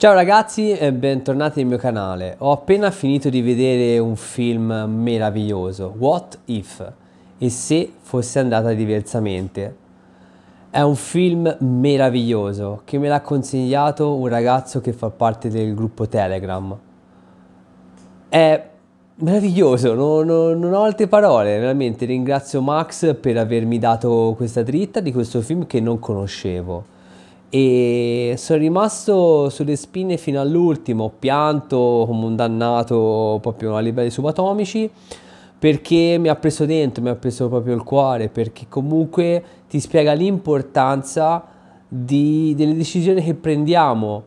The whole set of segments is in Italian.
Ciao ragazzi e bentornati nel mio canale. Ho appena finito di vedere un film meraviglioso, What If? E se fosse andata diversamente? È un film meraviglioso che me l'ha consigliato un ragazzo che fa parte del gruppo Telegram. È meraviglioso, non, non, non ho altre parole, veramente ringrazio Max per avermi dato questa dritta di questo film che non conoscevo e sono rimasto sulle spine fino all'ultimo, ho pianto come un dannato proprio a livelli subatomici perché mi ha preso dentro, mi ha preso proprio il cuore, perché comunque ti spiega l'importanza di, delle decisioni che prendiamo,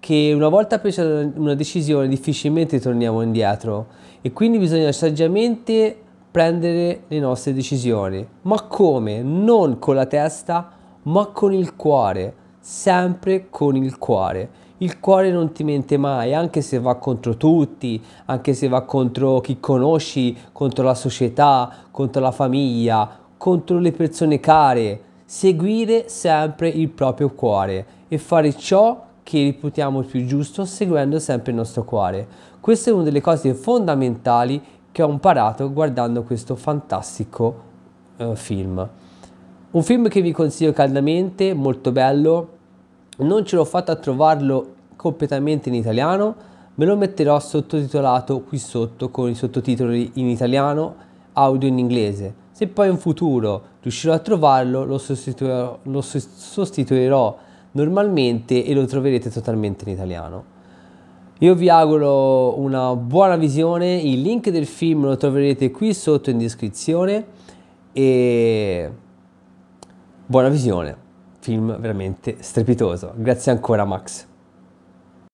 che una volta presa una decisione difficilmente torniamo indietro e quindi bisogna saggiamente prendere le nostre decisioni, ma come? Non con la testa, ma con il cuore sempre con il cuore. Il cuore non ti mente mai, anche se va contro tutti, anche se va contro chi conosci, contro la società, contro la famiglia, contro le persone care. Seguire sempre il proprio cuore e fare ciò che riputiamo più giusto seguendo sempre il nostro cuore. Questa è una delle cose fondamentali che ho imparato guardando questo fantastico eh, film. Un film che vi consiglio caldamente, molto bello, non ce l'ho fatta a trovarlo completamente in italiano, me lo metterò sottotitolato qui sotto con i sottotitoli in italiano, audio in inglese. Se poi in futuro riuscirò a trovarlo, lo sostituirò, lo sostituirò normalmente e lo troverete totalmente in italiano. Io vi auguro una buona visione, il link del film lo troverete qui sotto in descrizione e buona visione film veramente strepitoso. Grazie ancora Max.